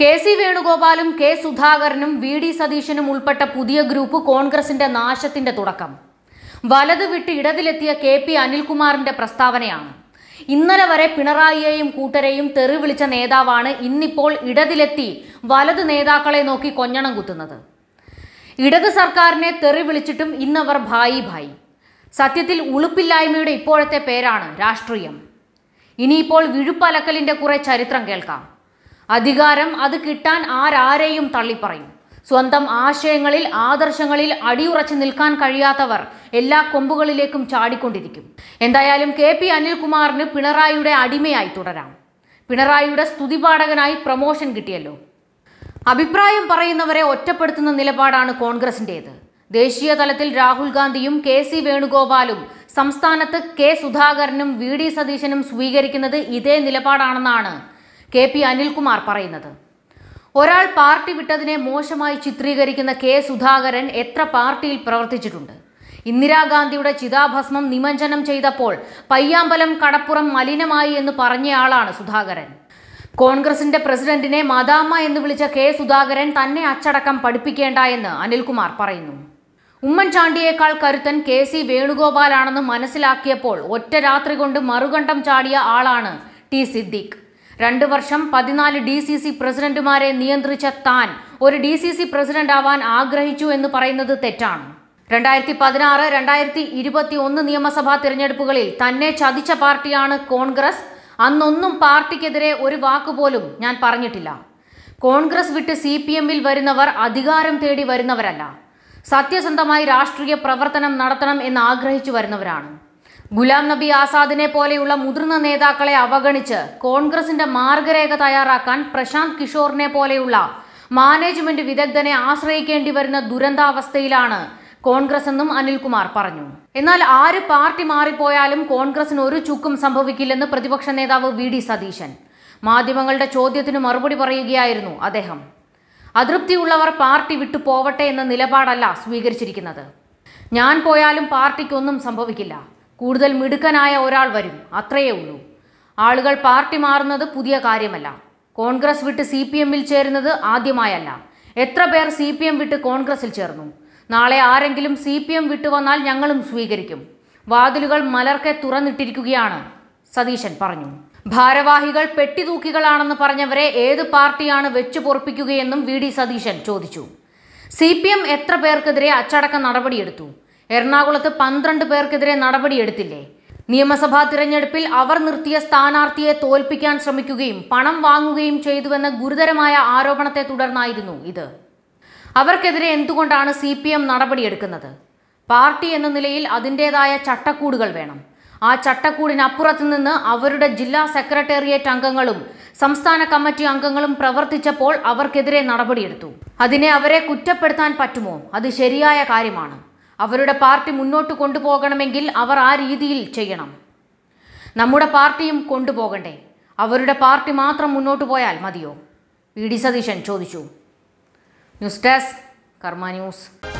K C വേണുഗോപാലും K സുധാകരനും V D സതീശനും ഉൾപ്പെട്ട പുതിയ ഗ്രൂപ്പ് കോൺഗ്രസിന്റെ നാശത്തിന്റെ തുടക്കം വലത് വിട്ട് ഇടതിലെത്തിയ കെ പി അനിൽകുമാറിന്റെ പ്രസ്താവനയാണ് ഇന്നലെ വരെ പിണറായിയെയും കൂട്ടരെയും തെറിവിളിച്ച നേതാവാണ് ഇന്നിപ്പോൾ ഇടതിലെത്തി വലത് നേതാക്കളെ നോക്കി കൊഞ്ഞണം കുത്തുന്നത് ഇടത് സർക്കാരിനെ തെറി വിളിച്ചിട്ടും ഇന്നവർ ഭായി ഭായി സത്യത്തിൽ ഉളുപ്പില്ലായ്മയുടെ ഇപ്പോഴത്തെ പേരാണ് രാഷ്ട്രീയം ഇനിയിപ്പോൾ വിഴുപ്പലക്കലിന്റെ കുറെ ചരിത്രം കേൾക്കാം അധികാരം അത് കിട്ടാൻ ആരാരെയും തള്ളിപ്പറയും സ്വന്തം ആശയങ്ങളിൽ ആദർശങ്ങളിൽ അടിയുറച്ച് നിൽക്കാൻ കഴിയാത്തവർ എല്ലാ കൊമ്പുകളിലേക്കും ചാടിക്കൊണ്ടിരിക്കും എന്തായാലും കെ പി അനിൽകുമാറിന് പിണറായിയുടെ അടിമയായി തുടരാം പിണറായിയുടെ സ്തുതിപാഠകനായി പ്രമോഷൻ കിട്ടിയല്ലോ അഭിപ്രായം പറയുന്നവരെ ഒറ്റപ്പെടുത്തുന്ന നിലപാടാണ് കോൺഗ്രസിൻ്റേത് ദേശീയ തലത്തിൽ രാഹുൽ ഗാന്ധിയും കെ സി വേണുഗോപാലും സംസ്ഥാനത്ത് കെ സുധാകരനും വി ഡി സതീശനും സ്വീകരിക്കുന്നത് ഇതേ നിലപാടാണെന്നാണ് കെ പി അനിൽകുമാർ പറയുന്നത് ഒരാൾ പാർട്ടി വിട്ടതിനെ മോശമായി ചിത്രീകരിക്കുന്ന കെ സുധാകരൻ എത്ര പാർട്ടിയിൽ പ്രവർത്തിച്ചിട്ടുണ്ട് ഇന്ദിരാഗാന്ധിയുടെ ചിതാഭസ്മം നിമഞ്ജനം ചെയ്തപ്പോൾ പയ്യാമ്പലം കടപ്പുറം മലിനമായി എന്ന് പറഞ്ഞയാളാണ് സുധാകരൻ കോൺഗ്രസിന്റെ പ്രസിഡന്റിനെ മദാമ്മ എന്ന് വിളിച്ച കെ സുധാകരൻ തന്നെ അച്ചടക്കം പഠിപ്പിക്കേണ്ട എന്ന് അനിൽകുമാർ പറയുന്നു ഉമ്മൻചാണ്ടിയേക്കാൾ കരുത്തൻ കെ സി വേണുഗോപാലാണെന്ന് മനസ്സിലാക്കിയപ്പോൾ ഒറ്റ രാത്രി കൊണ്ട് മറുകണ്ഠം ചാടിയ ആളാണ് ടി സിദ്ദീഖ് രണ്ട് വർഷം പതിനാല് ഡി സി സി പ്രസിഡന്റുമാരെ നിയന്ത്രിച്ച താൻ ഒരു ഡി സി സി പ്രസിഡന്റ് ആവാൻ ആഗ്രഹിച്ചു എന്ന് പറയുന്നത് തെറ്റാണ് രണ്ടായിരത്തി പതിനാറ് രണ്ടായിരത്തി ഇരുപത്തി ഒന്ന് നിയമസഭാ തിരഞ്ഞെടുപ്പുകളിൽ തന്നെ ചതിച്ച പാർട്ടിയാണ് കോൺഗ്രസ് അന്നൊന്നും പാർട്ടിക്കെതിരെ ഒരു വാക്കുപോലും ഞാൻ പറഞ്ഞിട്ടില്ല കോൺഗ്രസ് വിട്ട് സി പി എമ്മിൽ വരുന്നവർ അധികാരം തേടി വരുന്നവരല്ല സത്യസന്ധമായി രാഷ്ട്രീയ പ്രവർത്തനം നടത്തണം എന്ന് ആഗ്രഹിച്ചു വരുന്നവരാണ് ഗുലാം നബി ആസാദിനെ പോലെയുള്ള മുതിർന്ന നേതാക്കളെ അവഗണിച്ച് കോൺഗ്രസിന്റെ മാർഗരേഖ തയ്യാറാക്കാൻ പ്രശാന്ത് കിഷോറിനെ പോലെയുള്ള മാനേജ്മെന്റ് വിദഗ്ധനെ ആശ്രയിക്കേണ്ടി വരുന്ന ദുരന്താവസ്ഥയിലാണ് കോൺഗ്രസ് എന്നും അനിൽകുമാർ പറഞ്ഞു എന്നാൽ ആര് പാർട്ടി മാറിപ്പോയാലും കോൺഗ്രസിന് ഒരു ചുക്കും സംഭവിക്കില്ലെന്ന് പ്രതിപക്ഷ നേതാവ് വി ഡി സതീശൻ മാധ്യമങ്ങളുടെ ചോദ്യത്തിന് മറുപടി പറയുകയായിരുന്നു അദ്ദേഹം അതൃപ്തിയുള്ളവർ പാർട്ടി വിട്ടു പോവട്ടെ എന്ന നിലപാടല്ല സ്വീകരിച്ചിരിക്കുന്നത് ഞാൻ പോയാലും പാർട്ടിക്കൊന്നും സംഭവിക്കില്ല കൂടുതൽ മിടുക്കനായ ഒരാൾ വരും അത്രയേ ഉള്ളൂ ആളുകൾ പാർട്ടി മാറുന്നത് പുതിയ കാര്യമല്ല കോൺഗ്രസ് വിട്ട് സി പി എമ്മിൽ ചേരുന്നത് ആദ്യമായല്ല എത്ര പേർ സി പി എം വിട്ട് കോൺഗ്രസിൽ ചേർന്നു നാളെ ആരെങ്കിലും സി പി എം വിട്ടു വന്നാൽ ഞങ്ങളും സ്വീകരിക്കും വാതിലുകൾ മലർക്കെ തുറന്നിട്ടിരിക്കുകയാണ് സതീശൻ പറഞ്ഞു ഭാരവാഹികൾ പെട്ടിതൂക്കികളാണെന്ന് പറഞ്ഞവരെ ഏത് പാർട്ടിയാണ് വെച്ചു പൊറപ്പിക്കുകയെന്നും വി ഡി സതീശൻ ചോദിച്ചു സി പി എം എത്ര പേർക്കെതിരെ അച്ചടക്ക നടപടിയെടുത്തു എറണാകുളത്ത് പന്ത്രണ്ട് പേർക്കെതിരെ നടപടിയെടുത്തില്ലേ നിയമസഭാ തിരഞ്ഞെടുപ്പിൽ അവർ നിർത്തിയ സ്ഥാനാർത്ഥിയെ തോൽപ്പിക്കാൻ ശ്രമിക്കുകയും പണം വാങ്ങുകയും ചെയ്തുവെന്ന ഗുരുതരമായ ആരോപണത്തെ തുടർന്നായിരുന്നു ഇത് അവർക്കെതിരെ എന്തുകൊണ്ടാണ് സി പി എം നടപടിയെടുക്കുന്നത് പാർട്ടി എന്ന നിലയിൽ അതിൻ്റെതായ ചട്ടക്കൂടുകൾ വേണം ആ ചട്ടക്കൂടിനപ്പുറത്ത് നിന്ന് അവരുടെ ജില്ലാ സെക്രട്ടേറിയറ്റ് അംഗങ്ങളും സംസ്ഥാന കമ്മിറ്റി അംഗങ്ങളും പ്രവർത്തിച്ചപ്പോൾ അവർക്കെതിരെ നടപടിയെടുത്തു അതിനെ അവരെ കുറ്റപ്പെടുത്താൻ പറ്റുമോ അത് ശരിയായ കാര്യമാണ് അവരുടെ പാർട്ടി മുന്നോട്ട് കൊണ്ടുപോകണമെങ്കിൽ അവർ ആ രീതിയിൽ ചെയ്യണം നമ്മുടെ പാർട്ടിയും കൊണ്ടുപോകണ്ടേ അവരുടെ പാർട്ടി മാത്രം മുന്നോട്ട് പോയാൽ മതിയോ വി ഡി സതീശൻ ചോദിച്ചു ന്യൂസ് ഡെസ്ക് കർമ്മ ന്യൂസ്